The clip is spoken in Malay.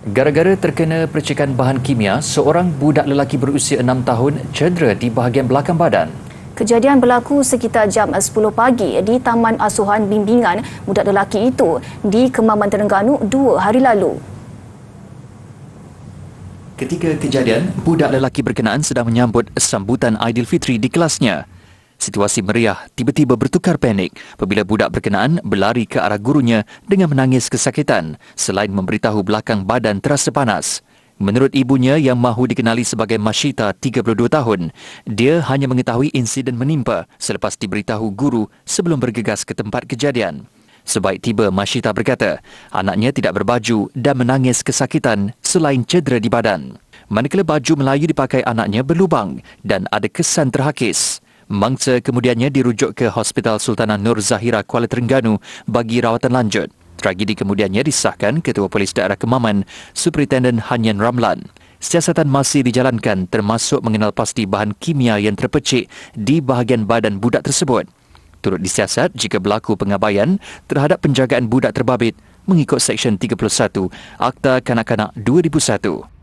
Gara-gara terkena percikan bahan kimia, seorang budak lelaki berusia enam tahun cedera di bahagian belakang badan. Kejadian berlaku sekitar jam 10 pagi di Taman Asuhan Bimbingan budak lelaki itu di Kemaman Terengganu dua hari lalu. Ketika kejadian, budak lelaki berkenaan sedang menyambut sambutan Aidilfitri di kelasnya. Situasi meriah tiba-tiba bertukar panik apabila budak berkenaan berlari ke arah gurunya dengan menangis kesakitan selain memberitahu belakang badan terasa panas. Menurut ibunya yang mahu dikenali sebagai Mashita, 32 tahun, dia hanya mengetahui insiden menimpa selepas diberitahu guru sebelum bergegas ke tempat kejadian. Sebaik tiba, Mashita berkata, anaknya tidak berbaju dan menangis kesakitan selain cedera di badan. Manakala baju Melayu dipakai anaknya berlubang dan ada kesan terhakis. Mangsa kemudiannya dirujuk ke Hospital Sultanah Nur Zahira Kuala Terengganu bagi rawatan lanjut. Tragedi kemudiannya disahkan Ketua Polis Daerah Kemaman, Superintendent Hanyan Ramlan. Siasatan masih dijalankan termasuk mengenal pasti bahan kimia yang terpecik di bahagian badan budak tersebut. Turut disiasat jika berlaku pengabaian terhadap penjagaan budak terbabit mengikut Seksyen 31 Akta Kanak-Kanak 2001.